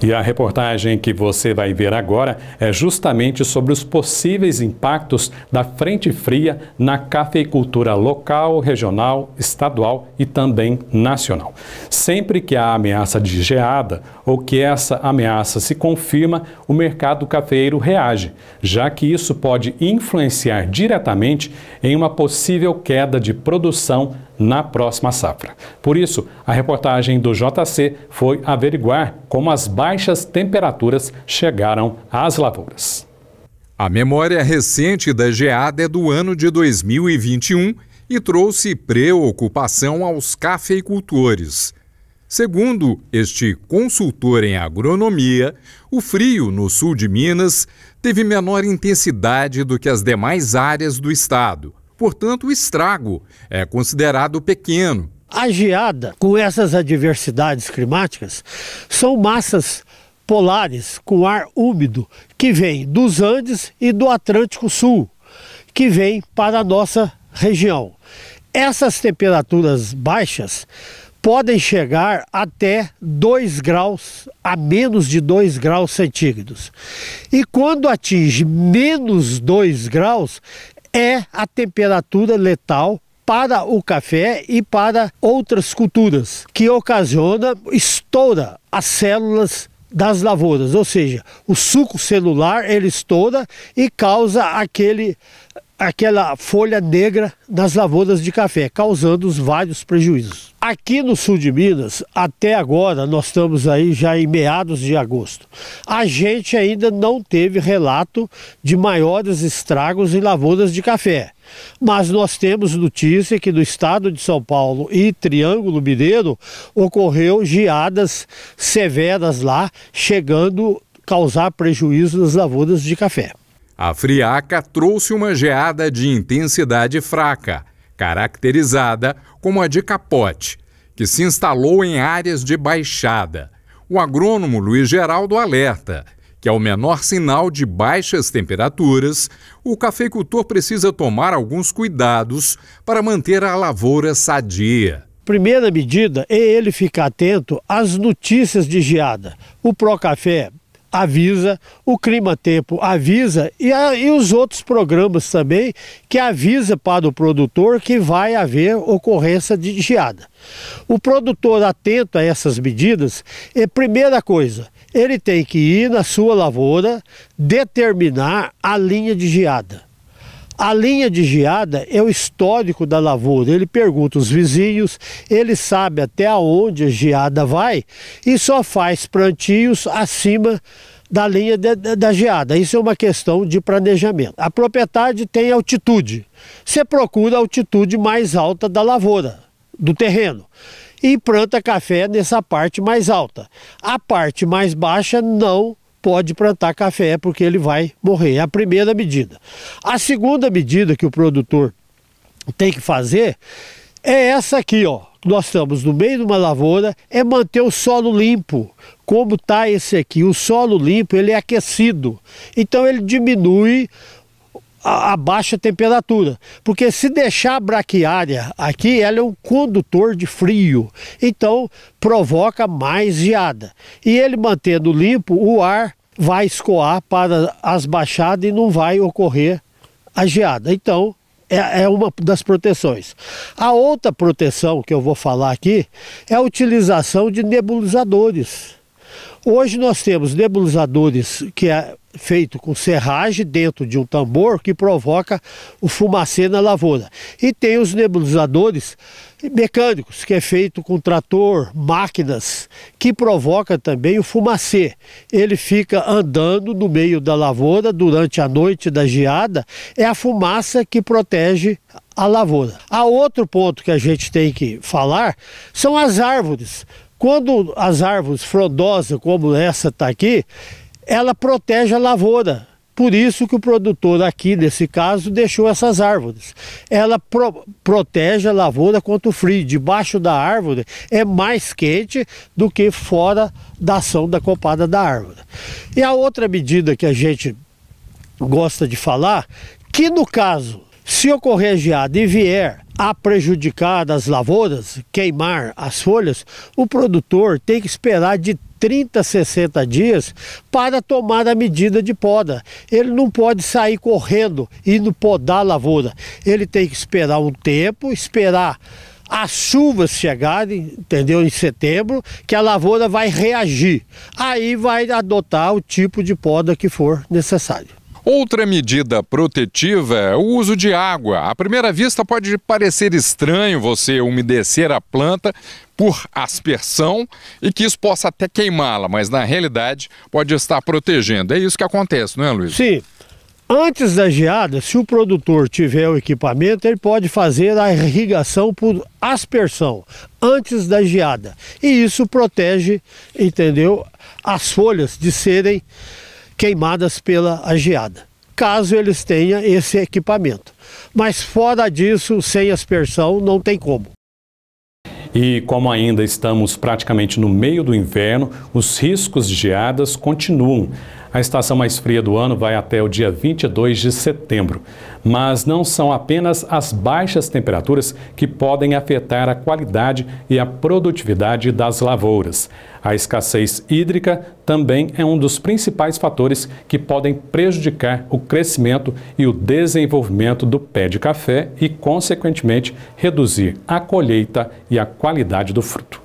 E a reportagem que você vai ver agora é justamente sobre os possíveis impactos da frente fria na cafeicultura local, regional, estadual e também nacional. Sempre que há ameaça de geada ou que essa ameaça se confirma, o mercado cafeiro reage, já que isso pode influenciar diretamente em uma possível queda de produção na próxima safra. Por isso, a reportagem do JC foi averiguar como as baixas temperaturas chegaram às lavouras. A memória recente da geada é do ano de 2021 e trouxe preocupação aos cafeicultores. Segundo este consultor em agronomia, o frio no sul de Minas teve menor intensidade do que as demais áreas do estado, portanto, o estrago é considerado pequeno. A geada, com essas adversidades climáticas, são massas polares com ar úmido que vem dos Andes e do Atlântico Sul, que vem para a nossa região. Essas temperaturas baixas podem chegar até 2 graus, a menos de 2 graus centígrados. E quando atinge menos 2 graus, é a temperatura letal para o café e para outras culturas, que ocasiona, estoura as células das lavouras, ou seja, o suco celular ele estoura e causa aquele aquela folha negra nas lavouras de café, causando vários prejuízos. Aqui no sul de Minas, até agora, nós estamos aí já em meados de agosto, a gente ainda não teve relato de maiores estragos em lavouras de café. Mas nós temos notícia que no estado de São Paulo e Triângulo Mineiro ocorreu geadas severas lá, chegando a causar prejuízo nas lavouras de café. A friaca trouxe uma geada de intensidade fraca, caracterizada como a de capote, que se instalou em áreas de baixada. O agrônomo Luiz Geraldo alerta que, ao menor sinal de baixas temperaturas, o cafeicultor precisa tomar alguns cuidados para manter a lavoura sadia. Primeira medida é ele ficar atento às notícias de geada. O Procafé avisa, o Clima Tempo avisa e, a, e os outros programas também que avisa para o produtor que vai haver ocorrência de geada. O produtor atento a essas medidas, é primeira coisa, ele tem que ir na sua lavoura determinar a linha de geada. A linha de geada é o histórico da lavoura. Ele pergunta os vizinhos, ele sabe até aonde a geada vai e só faz plantios acima da linha de, de, da geada. Isso é uma questão de planejamento. A propriedade tem altitude. Você procura a altitude mais alta da lavoura, do terreno. E planta café nessa parte mais alta. A parte mais baixa não pode plantar café é porque ele vai morrer. É a primeira medida. A segunda medida que o produtor tem que fazer é essa aqui, ó. Nós estamos no meio de uma lavoura, é manter o solo limpo. Como está esse aqui? O solo limpo ele é aquecido, então ele diminui a, a, baixa temperatura, porque se deixar a braquiária aqui, ela é um condutor de frio, então provoca mais geada. E ele mantendo limpo, o ar vai escoar para as baixadas e não vai ocorrer a geada. Então, é, é uma das proteções. A outra proteção que eu vou falar aqui é a utilização de nebulizadores Hoje nós temos nebulizadores que é feito com serragem dentro de um tambor que provoca o fumacê na lavoura. E tem os nebulizadores mecânicos, que é feito com trator, máquinas, que provoca também o fumacê. Ele fica andando no meio da lavoura durante a noite da geada, é a fumaça que protege a lavoura. Há outro ponto que a gente tem que falar, são as árvores. Quando as árvores frondosas, como essa está aqui, ela protege a lavoura. Por isso que o produtor aqui, nesse caso, deixou essas árvores. Ela pro protege a lavoura contra o frio. Debaixo da árvore é mais quente do que fora da ação da copada da árvore. E a outra medida que a gente gosta de falar, que no caso se ocorrer geada e vier a prejudicar as lavouras, queimar as folhas, o produtor tem que esperar de 30 a 60 dias para tomar a medida de poda. Ele não pode sair correndo indo podar a lavoura. Ele tem que esperar um tempo, esperar as chuvas chegarem, entendeu, em setembro, que a lavoura vai reagir. Aí vai adotar o tipo de poda que for necessário. Outra medida protetiva é o uso de água. À primeira vista, pode parecer estranho você umedecer a planta por aspersão e que isso possa até queimá-la, mas na realidade pode estar protegendo. É isso que acontece, não é, Luiz? Sim. Antes da geada, se o produtor tiver o equipamento, ele pode fazer a irrigação por aspersão, antes da geada. E isso protege, entendeu, as folhas de serem queimadas pela geada, caso eles tenham esse equipamento. Mas fora disso, sem aspersão, não tem como. E como ainda estamos praticamente no meio do inverno, os riscos de geadas continuam. A estação mais fria do ano vai até o dia 22 de setembro. Mas não são apenas as baixas temperaturas que podem afetar a qualidade e a produtividade das lavouras. A escassez hídrica também é um dos principais fatores que podem prejudicar o crescimento e o desenvolvimento do pé de café e, consequentemente, reduzir a colheita e a qualidade do fruto.